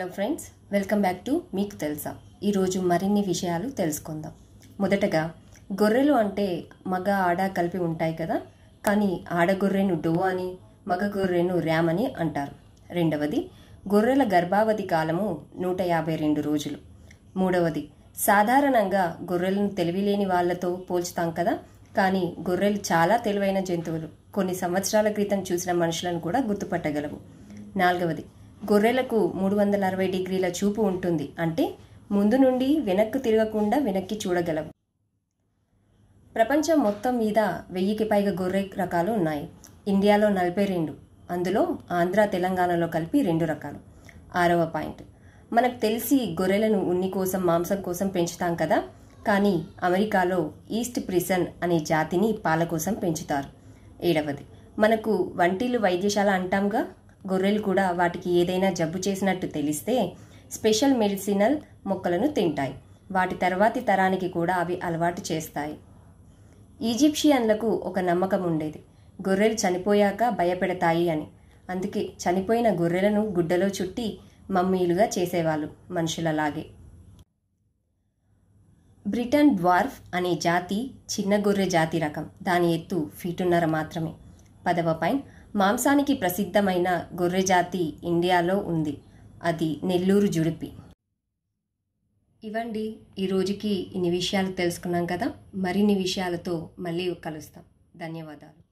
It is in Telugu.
hello friends welcome back to మీకు తెలుసా ఈరోజు మరిన్ని విషయాలు తెలుసుకుందాం మొదటగా గొర్రెలు అంటే మగ ఆడ కలిపి ఉంటాయి కదా కానీ ఆడ గొర్రెను డో అని మగ గొర్రెను ర్యామ్ అని అంటారు రెండవది గొర్రెల గర్భావధి కాలము నూట యాభై రెండు రోజులు మూడవది సాధారణంగా గొర్రెలను తెలివిలేని వాళ్లతో పోల్చుతాం కదా కానీ గొర్రెలు చాలా తెలివైన జంతువులు కొన్ని సంవత్సరాల క్రితం చూసిన మనుషులను కూడా గుర్తుపట్టగలవు నాలుగవది గొర్రెలకు మూడు వందల అరవై డిగ్రీల చూపు ఉంటుంది అంటే ముందు నుండి వెనక్కు తిరగకుండా వెనక్కి చూడగలవు ప్రపంచం మొత్తం మీద వెయ్యికి పైగా గొర్రె రకాలు ఉన్నాయి ఇండియాలో నలభై రెండు అందులో ఆంధ్ర తెలంగాణలో కలిపి రెండు రకాలు ఆరవ పాయింట్ మనకు తెలిసి గొర్రెలను ఉన్ని కోసం మాంసం కోసం పెంచుతాం కదా కానీ అమెరికాలో ఈస్ట్ ప్రిసన్ అనే జాతిని పాల కోసం పెంచుతారు ఏడవది మనకు వంటిలు వైద్యశాల అంటాంగా గొర్రెలు కూడా వాటికి ఏదైనా జబ్బు చేసినట్టు తెలిస్తే స్పెషల్ మెడిసినల్ మొక్కలను తింటాయి వాటి తర్వాతి తరానికి కూడా అవి అలవాటు చేస్తాయి ఈజిప్షియన్లకు ఒక నమ్మకం ఉండేది గొర్రెలు చనిపోయాక భయపెడతాయి అని అందుకే చనిపోయిన గొర్రెలను గుడ్డలో చుట్టి మమ్మీలుగా చేసేవాళ్ళు మనుషులలాగే బ్రిటన్ డ్వార్ఫ్ అనే జాతి చిన్న గొర్రె జాతి రకం దాని ఎత్తు ఫీటున్నర మాత్రమే పదవ పాయింట్ మాంసానికి ప్రసిద్ధమైన గొర్రె జాతి ఇండియాలో ఉంది అది నెల్లూరు జుడిపి ఇవండి ఈరోజుకి ఇన్ని విషయాలు తెలుసుకున్నాం కదా మరిన్ని విషయాలతో మళ్ళీ కలుస్తాం ధన్యవాదాలు